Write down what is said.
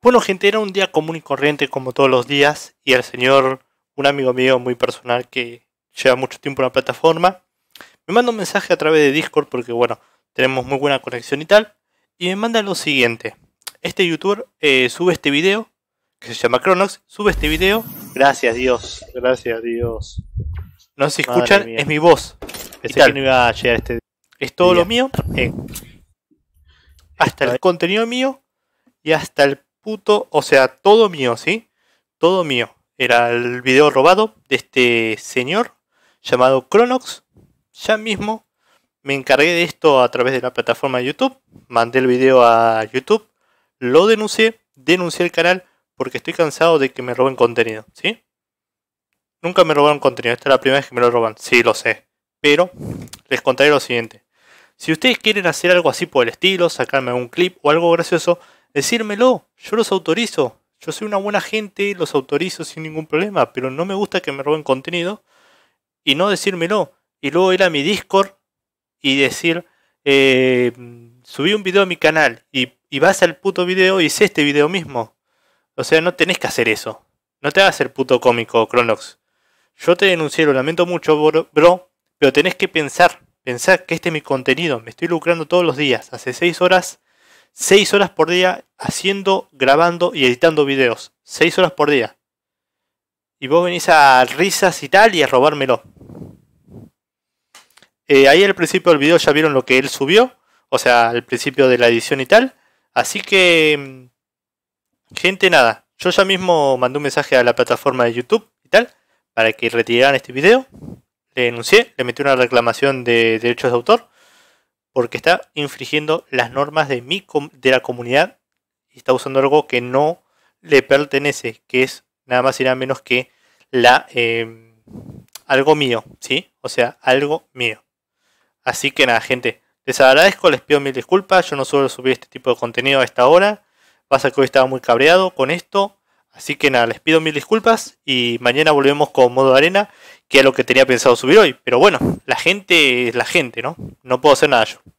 Bueno, gente, era un día común y corriente como todos los días y el señor, un amigo mío muy personal que lleva mucho tiempo en la plataforma, me manda un mensaje a través de Discord porque, bueno, tenemos muy buena conexión y tal, y me manda lo siguiente. Este youtuber eh, sube este video, que se llama Cronox, sube este video. Gracias Dios, gracias Dios. No se escuchan, es mi voz. que no iba a llegar este Es todo lo mío. Eh, hasta el contenido mío y hasta el o sea, todo mío, ¿sí? Todo mío. Era el video robado de este señor llamado Cronox. Ya mismo me encargué de esto a través de la plataforma de YouTube. Mandé el video a YouTube. Lo denuncié. Denuncié el canal porque estoy cansado de que me roben contenido, ¿sí? Nunca me robaron contenido. Esta es la primera vez que me lo roban. Sí, lo sé. Pero les contaré lo siguiente. Si ustedes quieren hacer algo así por el estilo, sacarme algún clip o algo gracioso, decírmelo, yo los autorizo, yo soy una buena gente, los autorizo sin ningún problema, pero no me gusta que me roben contenido y no decírmelo. Y luego ir a mi Discord y decir, eh, subí un video a mi canal y, vas al puto video y hice este video mismo. O sea, no tenés que hacer eso. No te hagas el puto cómico, Cronox. Yo te denuncié, lo lamento mucho, bro, pero tenés que pensar, pensar que este es mi contenido. Me estoy lucrando todos los días. Hace 6 horas Seis horas por día haciendo, grabando y editando videos. Seis horas por día. Y vos venís a risas y tal y a robármelo. Eh, ahí al principio del video ya vieron lo que él subió. O sea, al principio de la edición y tal. Así que... Mm, gente, nada. Yo ya mismo mandé un mensaje a la plataforma de YouTube y tal. Para que retiraran este video. Le denuncié. Le metí una reclamación de derechos de autor porque está infringiendo las normas de, de la comunidad y está usando algo que no le pertenece, que es nada más y nada menos que la, em, algo mío, ¿sí? O sea, algo mío. Así que nada, gente, les agradezco, les pido mil disculpas, yo no suelo subir este tipo de contenido a esta hora. Pasa que hoy estaba muy cabreado con esto, Así que nada, les pido mil disculpas y mañana volvemos con modo arena, que es lo que tenía pensado subir hoy. Pero bueno, la gente es la gente, ¿no? No puedo hacer nada yo.